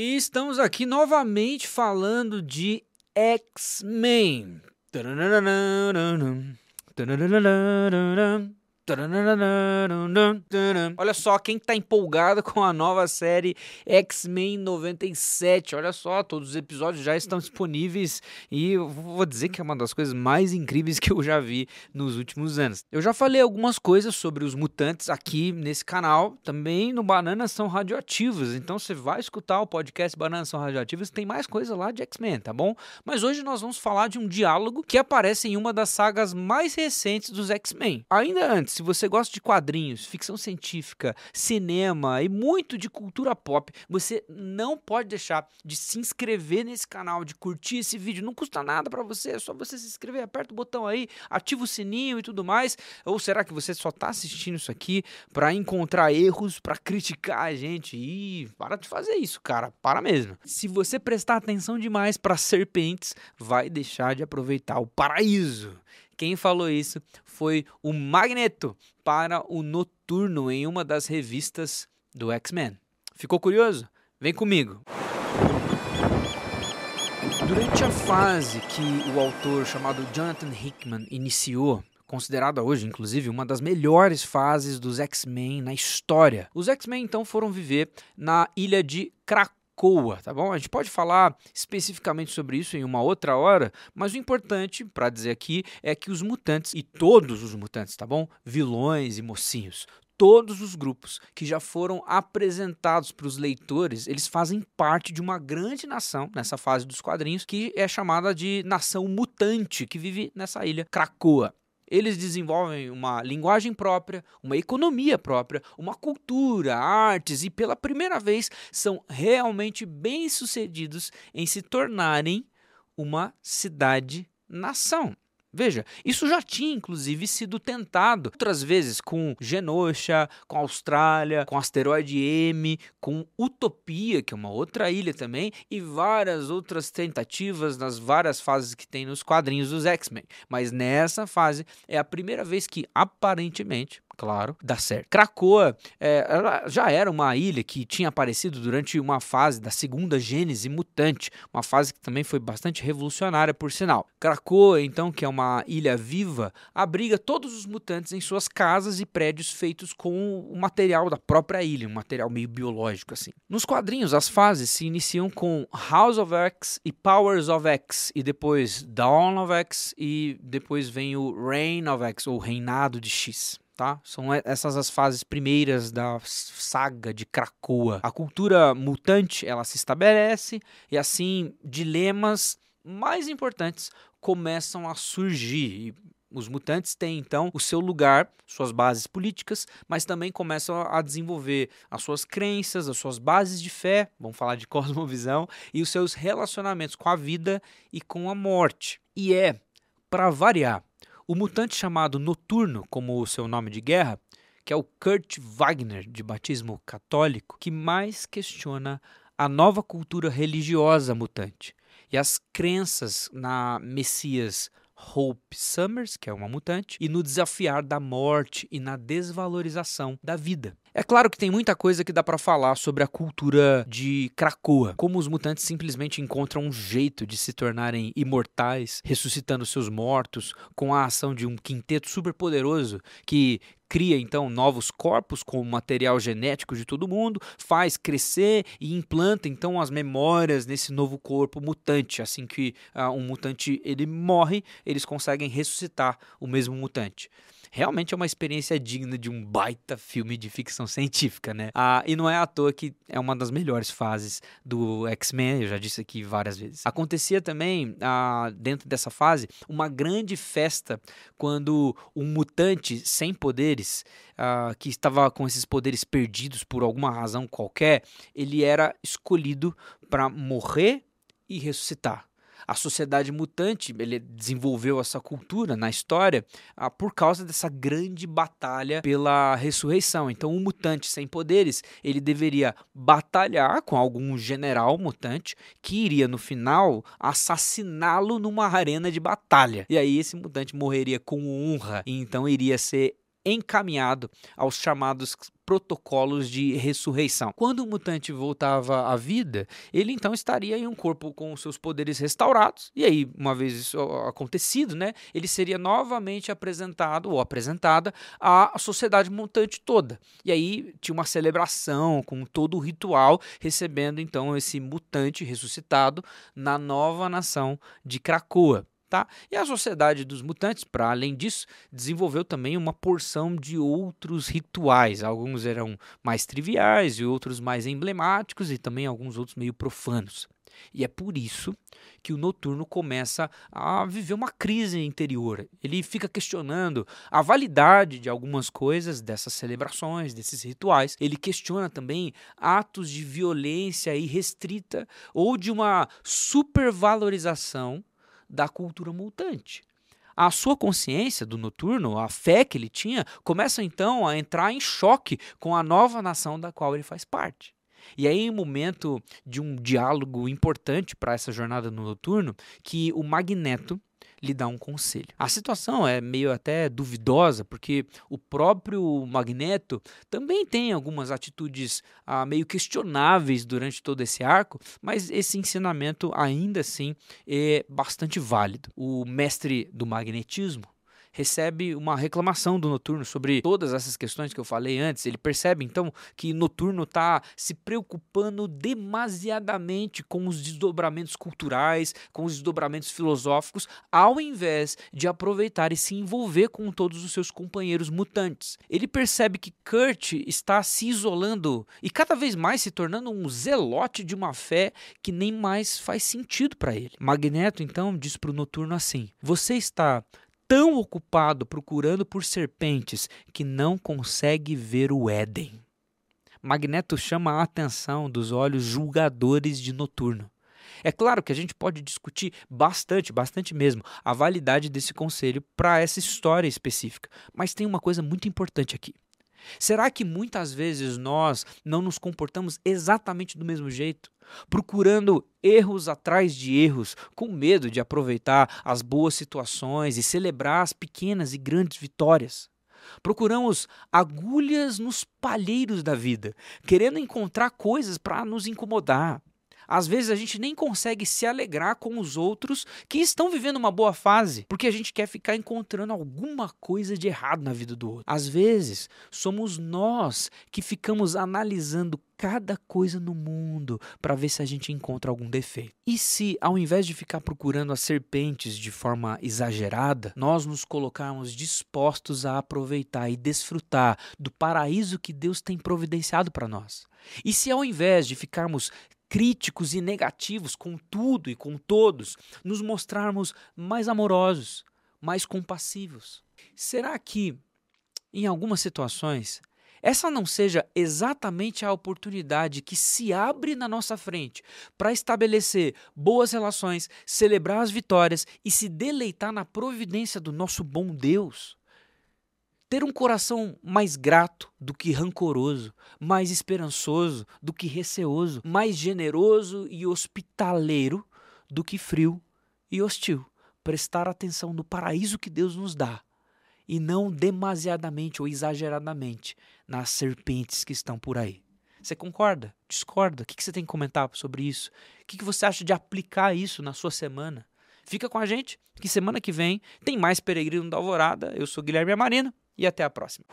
E estamos aqui novamente falando de X-Men. Olha só, quem tá empolgado com a nova série X-Men 97. Olha só, todos os episódios já estão disponíveis e eu vou dizer que é uma das coisas mais incríveis que eu já vi nos últimos anos. Eu já falei algumas coisas sobre os mutantes aqui nesse canal, também no Bananas São Radioativas. Então você vai escutar o podcast Bananas São Radioativas, tem mais coisa lá de X-Men, tá bom? Mas hoje nós vamos falar de um diálogo que aparece em uma das sagas mais recentes dos X-Men. Ainda antes se você gosta de quadrinhos, ficção científica, cinema e muito de cultura pop, você não pode deixar de se inscrever nesse canal, de curtir esse vídeo. Não custa nada para você, é só você se inscrever, aperta o botão aí, ativa o sininho e tudo mais. Ou será que você só tá assistindo isso aqui para encontrar erros, para criticar a gente? E para de fazer isso, cara, para mesmo. Se você prestar atenção demais para serpentes, vai deixar de aproveitar o paraíso. Quem falou isso foi o Magneto para o Noturno em uma das revistas do X-Men. Ficou curioso? Vem comigo! Durante a fase que o autor chamado Jonathan Hickman iniciou considerada hoje, inclusive, uma das melhores fases dos X-Men na história. Os X-Men então foram viver na ilha de Krakow ecoa, tá bom? A gente pode falar especificamente sobre isso em uma outra hora, mas o importante para dizer aqui é que os mutantes, e todos os mutantes, tá bom? Vilões e mocinhos, todos os grupos que já foram apresentados para os leitores, eles fazem parte de uma grande nação nessa fase dos quadrinhos que é chamada de nação mutante, que vive nessa ilha Krakoa. Eles desenvolvem uma linguagem própria, uma economia própria, uma cultura, artes e pela primeira vez são realmente bem-sucedidos em se tornarem uma cidade-nação. Veja, isso já tinha inclusive sido tentado outras vezes com Genosha, com Austrália, com Asteroide M, com Utopia, que é uma outra ilha também, e várias outras tentativas nas várias fases que tem nos quadrinhos dos X-Men. Mas nessa fase é a primeira vez que aparentemente claro, dá certo. Krakoa é, já era uma ilha que tinha aparecido durante uma fase da segunda gênese mutante, uma fase que também foi bastante revolucionária, por sinal. Krakoa, então, que é uma ilha viva, abriga todos os mutantes em suas casas e prédios feitos com o material da própria ilha, um material meio biológico assim. Nos quadrinhos, as fases se iniciam com House of X e Powers of X, e depois Dawn of X, e depois vem o Reign of X, ou Reinado de X tá? São essas as fases primeiras da saga de Krakoa. A cultura mutante, ela se estabelece e assim dilemas mais importantes começam a surgir. os mutantes têm então o seu lugar, suas bases políticas, mas também começam a desenvolver as suas crenças, as suas bases de fé, vamos falar de cosmovisão, e os seus relacionamentos com a vida e com a morte. E é, para variar, o mutante chamado Noturno, como o seu nome de guerra, que é o Kurt Wagner, de batismo católico, que mais questiona a nova cultura religiosa mutante e as crenças na Messias Hope Summers, que é uma mutante, e no desafiar da morte e na desvalorização da vida. É claro que tem muita coisa que dá para falar sobre a cultura de Krakoa, como os mutantes simplesmente encontram um jeito de se tornarem imortais, ressuscitando seus mortos com a ação de um quinteto superpoderoso que cria então novos corpos com o material genético de todo mundo, faz crescer e implanta então as memórias nesse novo corpo mutante. Assim que uh, um mutante ele morre, eles conseguem ressuscitar o mesmo mutante realmente é uma experiência digna de um baita filme de ficção científica, né? Ah, e não é à toa que é uma das melhores fases do X-Men, eu já disse aqui várias vezes. Acontecia também, ah, dentro dessa fase, uma grande festa quando um mutante sem poderes, ah, que estava com esses poderes perdidos por alguma razão qualquer, ele era escolhido para morrer e ressuscitar a sociedade mutante ele desenvolveu essa cultura na história ah, por causa dessa grande batalha pela ressurreição. Então, um mutante sem poderes ele deveria batalhar com algum general mutante que iria no final assassiná-lo numa arena de batalha. E aí esse mutante morreria com honra e então iria ser encaminhado aos chamados protocolos de ressurreição. Quando o mutante voltava à vida, ele então estaria em um corpo com seus poderes restaurados, e aí, uma vez isso acontecido, né, ele seria novamente apresentado ou apresentada à sociedade mutante toda. E aí tinha uma celebração com todo o ritual, recebendo então esse mutante ressuscitado na nova nação de Krakoa. Tá? E a Sociedade dos Mutantes, para além disso, desenvolveu também uma porção de outros rituais. Alguns eram mais triviais e outros mais emblemáticos, e também alguns outros meio profanos. E é por isso que o noturno começa a viver uma crise interior. Ele fica questionando a validade de algumas coisas, dessas celebrações, desses rituais. Ele questiona também atos de violência irrestrita ou de uma supervalorização da cultura multante. A sua consciência do noturno, a fé que ele tinha, começa então a entrar em choque com a nova nação da qual ele faz parte. E aí, em um momento de um diálogo importante para essa jornada no noturno, que o Magneto lhe dá um conselho. A situação é meio até duvidosa, porque o próprio Magneto também tem algumas atitudes ah, meio questionáveis durante todo esse arco, mas esse ensinamento ainda assim é bastante válido. O mestre do magnetismo, recebe uma reclamação do Noturno sobre todas essas questões que eu falei antes. Ele percebe então que Noturno está se preocupando demasiadamente com os desdobramentos culturais, com os desdobramentos filosóficos, ao invés de aproveitar e se envolver com todos os seus companheiros mutantes. Ele percebe que Kurt está se isolando e cada vez mais se tornando um zelote de uma fé que nem mais faz sentido para ele. Magneto então diz para o Noturno assim: Você está tão ocupado procurando por serpentes que não consegue ver o Éden. Magneto chama a atenção dos olhos julgadores de Noturno. É claro que a gente pode discutir bastante, bastante mesmo, a validade desse conselho para essa história específica, mas tem uma coisa muito importante aqui. Será que muitas vezes nós não nos comportamos exatamente do mesmo jeito? Procurando erros atrás de erros, com medo de aproveitar as boas situações e celebrar as pequenas e grandes vitórias. Procuramos agulhas nos palheiros da vida, querendo encontrar coisas para nos incomodar, às vezes a gente nem consegue se alegrar com os outros que estão vivendo uma boa fase, porque a gente quer ficar encontrando alguma coisa de errado na vida do outro. Às vezes somos nós que ficamos analisando cada coisa no mundo para ver se a gente encontra algum defeito. E se, ao invés de ficar procurando as serpentes de forma exagerada, nós nos colocarmos dispostos a aproveitar e desfrutar do paraíso que Deus tem providenciado para nós? E se, ao invés de ficarmos críticos e negativos com tudo e com todos, nos mostrarmos mais amorosos, mais compassivos. Será que, em algumas situações, essa não seja exatamente a oportunidade que se abre na nossa frente para estabelecer boas relações, celebrar as vitórias e se deleitar na providência do nosso bom Deus? ter um coração mais grato do que rancoroso, mais esperançoso do que receoso, mais generoso e hospitaleiro do que frio e hostil. Prestar atenção no paraíso que Deus nos dá e não demasiadamente ou exageradamente nas serpentes que estão por aí. Você concorda? Discorda? O que você tem que comentar sobre isso? O que você acha de aplicar isso na sua semana? Fica com a gente, que semana que vem tem mais Peregrino da Alvorada. Eu sou Guilherme Amarino e até a próxima.